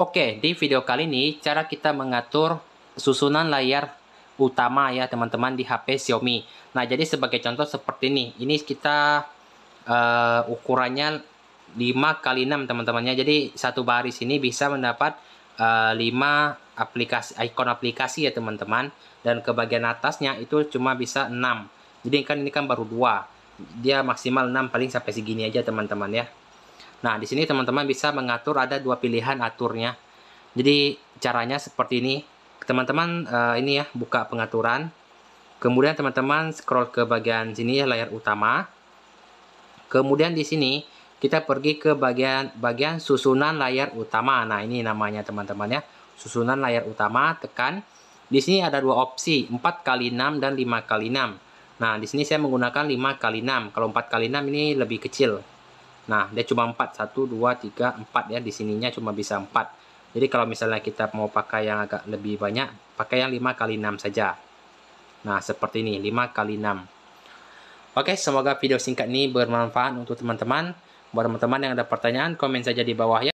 Oke, di video kali ini cara kita mengatur susunan layar utama ya teman-teman di HP Xiaomi. Nah, jadi sebagai contoh seperti ini. Ini kita uh, ukurannya 5 kali 6 teman-temannya. Jadi satu baris ini bisa mendapat uh, eh, 5 aplikasi ikon aplikasi ya teman-teman dan ke bagian atasnya itu cuma bisa 6. Jadi kan ini kan baru 2. Dia maksimal 6 paling sampai segini aja teman-teman ya. Nah, di sini teman-teman bisa mengatur ada dua pilihan aturnya. Jadi caranya seperti ini. Teman-teman uh, ini ya buka pengaturan. Kemudian teman-teman scroll ke bagian sini ya layar utama. Kemudian di sini kita pergi ke bagian bagian susunan layar utama. Nah, ini namanya teman-teman ya. Susunan layar utama tekan di sini ada dua opsi, 4 kali 6 dan 5 kali 6. Nah, di sini saya menggunakan 5 kali 6. Kalau 4 kali 6 ini lebih kecil. Nah, dia cuma 4. 1, 2, 3, 4 ya. Di sininya cuma bisa 4. Jadi kalau misalnya kita mau pakai yang agak lebih banyak, pakai yang 5 kali 6 saja. Nah, seperti ini. 5 kali 6. Oke, semoga video singkat ini bermanfaat untuk teman-teman. Buat teman-teman yang ada pertanyaan, komen saja di bawah ya.